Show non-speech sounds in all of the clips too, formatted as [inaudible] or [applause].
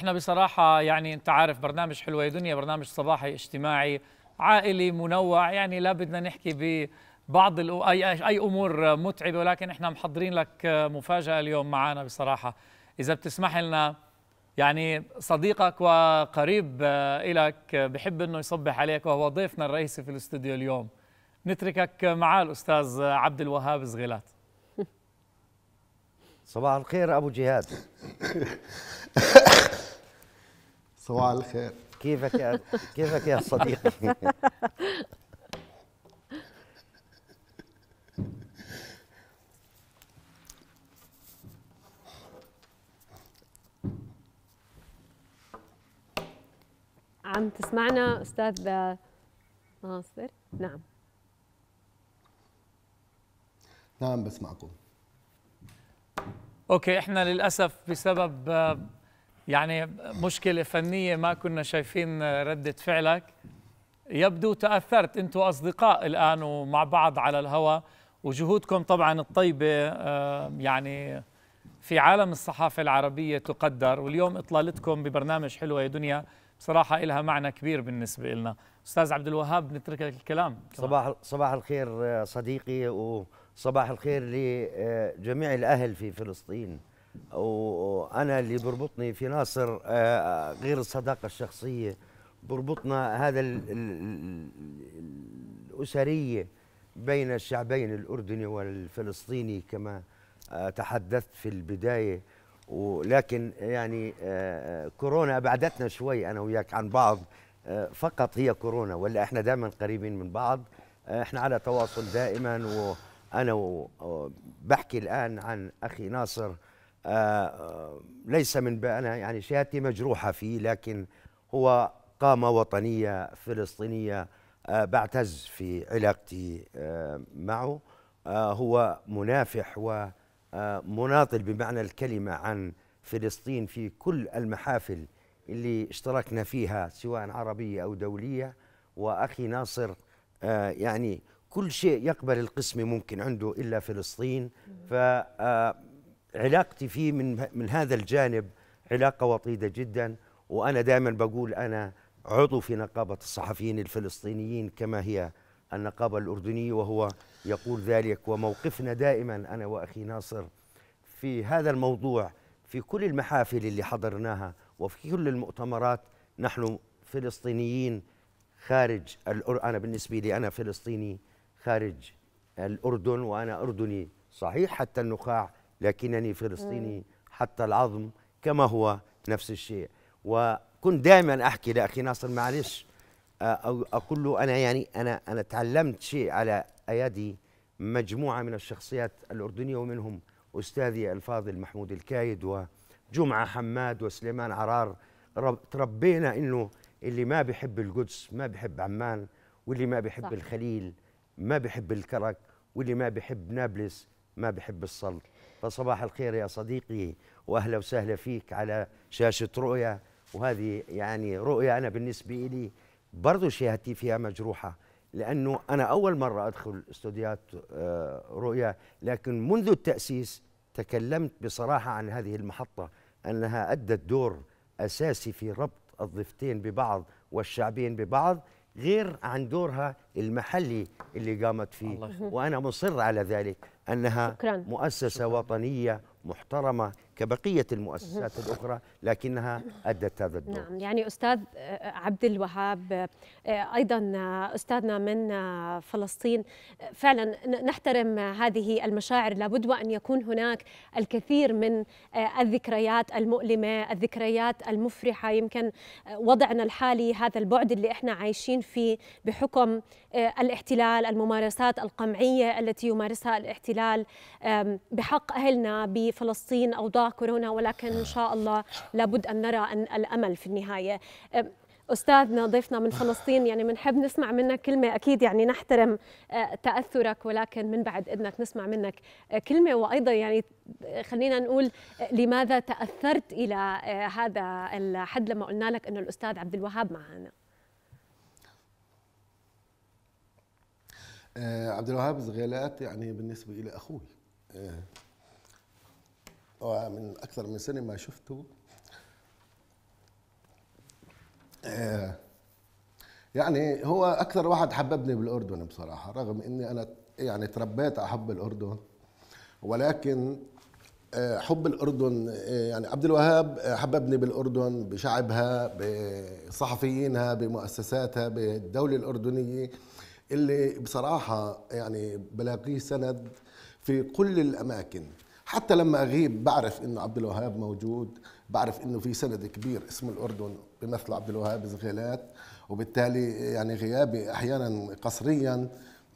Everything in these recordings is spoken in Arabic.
احنا بصراحة يعني انت عارف برنامج حلوة دنيا برنامج صباحي اجتماعي عائلي منوع يعني لا بدنا نحكي ببعض اي اي امور متعبة ولكن احنا محضرين لك مفاجأة اليوم معنا بصراحة اذا بتسمح لنا يعني صديقك وقريب إلك بحب انه يصبح عليك وهو ضيفنا الرئيسي في الاستوديو اليوم نتركك معاه الاستاذ عبد الوهاب زغيلات صباح الخير ابو جهاد [laughs] صباح الخير كيفك يا كيفك يا صديقي عم تسمعنا استاذ ناصر نعم نعم بسمعكم اوكي احنا للاسف بسبب يعني مشكلة فنية ما كنا شايفين ردة فعلك يبدو تأثرت أنتوا أصدقاء الآن ومع بعض على الهواء وجهودكم طبعا الطيبة يعني في عالم الصحافة العربية تقدر واليوم إطلالتكم ببرنامج حلوة يا دنيا بصراحة إلها معنى كبير بالنسبة لنا أستاذ عبد الوهاب نترك لك الكلام صباح, صباح الخير آه، صديقي وصباح الخير لجميع الأهل في فلسطين وانا اللي بربطني في ناصر آه، آه، غير الصداقه الشخصيه بربطنا هذا ال ال الاسريه بين الشعبين الاردني والفلسطيني كما آه، تحدثت في البدايه ولكن يعني كورونا ابعدتنا شوي انا وياك عن بعض فقط هي كورونا ولا احنا دائما قريبين من بعض احنا على تواصل دائما وانا بحكي الان عن اخي ناصر آه، آه، ليس من أنا يعني شهادتي مجروحة فيه لكن هو قامة وطنية فلسطينية آه، بعتز في علاقتي معه هو منافح ومناضل بمعنى الكلمة عن فلسطين في كل المحافل اللي اشتركنا فيها سواء عربية أو دولية وأخي ناصر يعني كل شيء يقبل القسم ممكن عنده إلا فلسطين ف علاقتي فيه من من هذا الجانب علاقه وطيده جدا وانا دائما بقول انا عضو في نقابه الصحفيين الفلسطينيين كما هي النقابه الاردنيه وهو يقول ذلك وموقفنا دائما انا واخي ناصر في هذا الموضوع في كل المحافل اللي حضرناها وفي كل المؤتمرات نحن فلسطينيين خارج الأر... انا بالنسبه لي انا فلسطيني خارج الاردن وانا اردني صحيح حتى النخاع لكنني فلسطيني حتى العظم كما هو نفس الشيء وكنت دائما احكي لاخي ناصر معلش او اقول له انا يعني انا انا تعلمت شيء على ايادي مجموعه من الشخصيات الاردنيه ومنهم استاذي الفاضل محمود الكايد وجمعه حماد وسليمان عرار تربينا انه اللي ما بيحب القدس ما بيحب عمان واللي ما بيحب صح. الخليل ما بيحب الكرك واللي ما بيحب نابلس ما بيحب الصلب فصباح الخير يا صديقي واهلا وسهلا فيك على شاشه رؤيا وهذه يعني رؤيا انا بالنسبه لي برضه شهادتي فيها مجروحه لانه انا اول مره ادخل استوديوهات آه، رؤيا لكن منذ التاسيس تكلمت بصراحه عن هذه المحطه انها ادت دور اساسي في ربط الضفتين ببعض والشعبين ببعض غير عن دورها المحلي اللي قامت فيه وانا مصر على ذلك أنها شكرا. مؤسسة شكرا. وطنية محترمة كبقية المؤسسات الأخرى لكنها أدت هذا الدور نعم يعني أستاذ آه، عبد الوهاب آه، آه، أيضا أستاذنا من فلسطين فعلا نحترم هذه المشاعر لابد وأن يكون هناك الكثير من الذكريات المؤلمة الذكريات المفرحة يمكن وضعنا الحالي هذا البعد اللي إحنا عايشين فيه بحكم الاحتلال الممارسات القمعية التي يمارسها الاحتلال بحق أهلنا بفلسطين أوضاع كورونا ولكن إن شاء الله لابد أن نرى أن الأمل في النهاية استاذنا ضيفنا من فلسطين يعني بنحب من نسمع منك كلمه اكيد يعني نحترم أه، تاثرك ولكن من بعد اذنك نسمع منك أه، كلمه وايضا يعني أه، خلينا نقول لماذا تاثرت الى هذا الحد لما قلنا لك انه الاستاذ عبد الوهاب معنا عبد الوهاب زغيلات يعني بالنسبه الى اخوي ومن اكثر من سنه ما شفته آه، يعني هو اكثر واحد حببني بالاردن بصراحه رغم اني انا يعني تربيت على آه، حب الاردن ولكن حب الاردن يعني عبد الوهاب آه، حببني بالاردن بشعبها بصحفيينها بمؤسساتها بالدوله الاردنيه اللي بصراحه يعني بلاقيه سند في كل الاماكن حتى لما اغيب بعرف انه عبد الوهاب موجود بعرف انه في سند كبير اسمه الاردن بمثل عبد الوهاب زغيلات وبالتالي يعني غيابي احيانا قصريا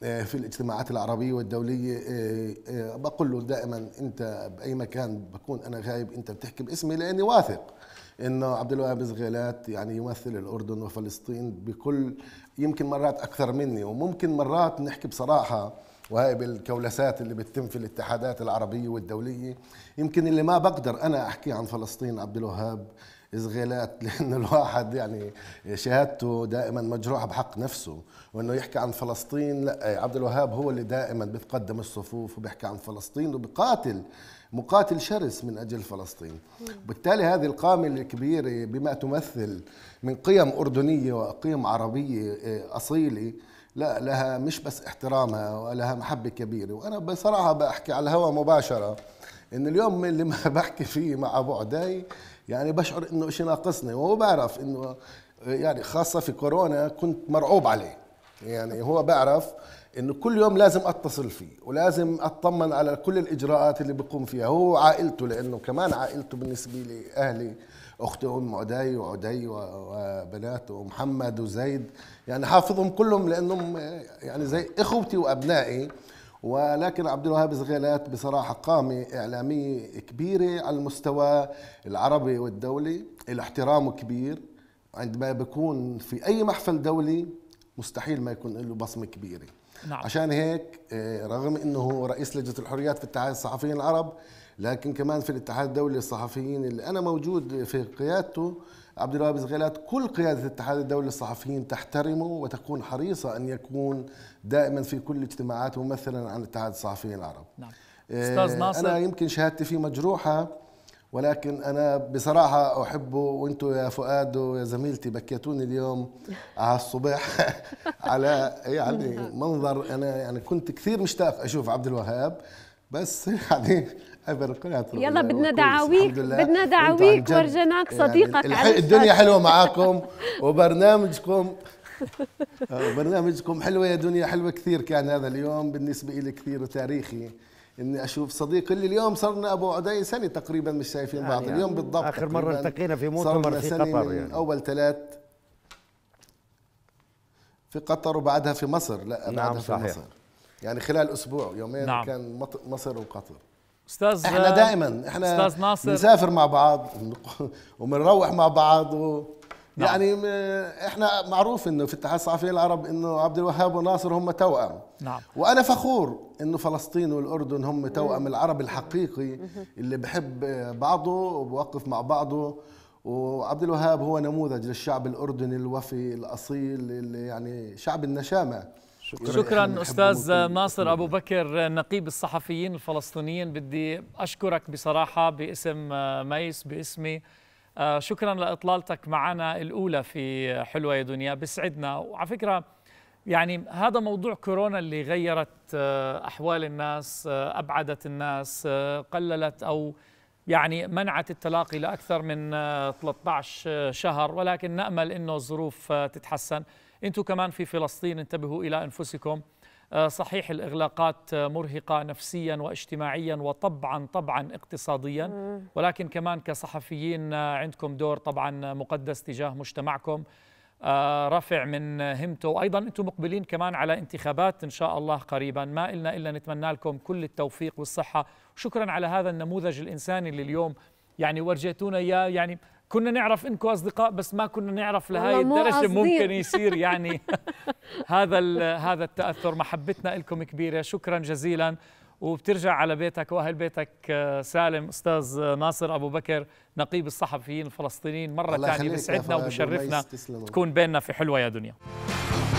آه، في الاجتماعات العربية والدولية آه، آه، بقول له دائما أنت بأي مكان بكون أنا غايب أنت بتحكي باسمي لأني واثق أنه عبد الوهاب زغيلات يعني يمثل الأردن وفلسطين بكل يمكن مرات أكثر مني وممكن مرات نحكي بصراحة وهي بالكولسات اللي بتتم في الاتحادات العربيه والدوليه يمكن اللي ما بقدر انا احكي عن فلسطين عبد الوهاب زغيلات [laughs] لأن الواحد يعني شهادته دائما مجروحة بحق نفسه وأنه يحكي عن فلسطين لا إيه، عبد الوهاب هو اللي دائما بتقدم الصفوف وبيحكي عن فلسطين وبقاتل مقاتل شرس من أجل فلسطين بالتالي هذه القامة الكبيرة بما تمثل من قيم أردنية وقيم عربية إيه، أصيلة لا لها مش بس احترامها ولها محبة كبيرة وأنا بصراحة بحكي على الهواء مباشرة إن اليوم اللي ما [laughs] بحكي فيه مع عدي يعني بشعر إنه شيء ناقصني وهو بعرف إنه يعني خاصة في كورونا كنت مرعوب عليه يعني هو بعرف انه كل يوم لازم اتصل فيه ولازم اطمن على كل الاجراءات اللي بقوم فيها هو عائلته لانه كمان عائلته بالنسبه لي اهلي اختي ام عدي وعدي وبنات ومحمد وزيد يعني حافظهم كلهم لانهم يعني زي اخوتي وابنائي ولكن عبد الوهاب زغيلات بصراحه قامه اعلاميه كبيره على المستوى العربي والدولي الاحترام كبير عندما بكون في اي محفل دولي مستحيل ما يكون له بصمه كبيره نعم. عشان هيك آه، رغم انه هو رئيس لجنه الحريات في اتحاد الصحفيين العرب لكن كمان في الاتحاد الدولي للصحفيين اللي انا موجود في قيادته عبد الوهاب غيلات كل قياده الاتحاد الدولي للصحفيين تحترمه وتكون حريصه ان يكون دائما في كل اجتماعاته ممثلا عن اتحاد الصحفيين العرب نعم. آه، استاذ ناصر انا يمكن شهادتي فيه مجروحه ولكن انا بصراحه احبه وانتم يا فؤاد ويا زميلتي بكيتوني اليوم على الصبح [laughs] على يعني منظر انا يعني كنت كثير مشتاق اشوف عبد الوهاب بس [laughs] يعني يلا بدنا دعاويك بدنا دعاويك يعني ورجناك صديقك يعني الدنيا حلوه معاكم [laughs] وبرنامجكم آه، برنامجكم حلوه يا دنيا حلوه كثير كان هذا اليوم بالنسبه لي كثير تاريخي اني اشوف صديق اللي اليوم صرنا ابو عدي سنه تقريبا مش شايفين آه، يعني بعض اليوم بالضبط اخر مره التقينا في مؤتمر في قطر يعني اول ثلاث في قطر وبعدها في مصر لا نعم، بعدها نعم في مصر يعني خلال اسبوع يومين نعم. كان مصر وقطر استاذ احنا دائما احنا استاذ ناصر نسافر مع بعض وبنروح مع بعض و نعم. يعني احنا معروف انه في الاتحاد الصحفي العرب انه عبد الوهاب وناصر هم توأم نعم. وانا فخور انه فلسطين والاردن هم توأم العرب الحقيقي اللي بحب بعضه وبوقف مع بعضه وعبد الوهاب هو نموذج للشعب الاردني الوفي الاصيل اللي يعني شعب النشامه شكرا, شكرا استاذ ناصر ابو بكر نقيب الصحفيين الفلسطينيين بدي اشكرك بصراحه باسم آه، ميس باسمي آه، شكرا لاطلالتك معنا الاولى في حلوه يا دنيا بسعدنا وعلى فكره يعني هذا موضوع كورونا اللي غيرت آه، احوال الناس آه، ابعدت الناس قللت او يعني منعت التلاقي لاكثر من 13 شهر ولكن نامل انه الظروف تتحسن انتم كمان في فلسطين انتبهوا الى انفسكم آه، صحيح الإغلاقات آه، مرهقة نفسيا واجتماعيا وطبعا طبعا اقتصاديا ولكن كمان كصحفيين آه، عندكم دور طبعا مقدس تجاه مجتمعكم رفع من همته وأيضا أنتم مقبلين كمان على انتخابات إن شاء الله قريبا ما إلنا إلا نتمنى لكم كل التوفيق والصحة وشكرا على هذا النموذج الإنساني اللي اليوم يعني ورجيتونا إياه يعني كنا نعرف انكم اصدقاء بس ما كنا نعرف لهي الدرجه ممكن يصير [laughs] يعني هذا هذا التاثر محبتنا لكم كبيره شكرا جزيلا وبترجع على بيتك واهل بيتك آه، سالم استاذ آه، ناصر ابو بكر نقيب الصحفيين الفلسطينيين مره ثانيه بيسعدنا وبيشرفنا تكون بيننا في حلوه يا دنيا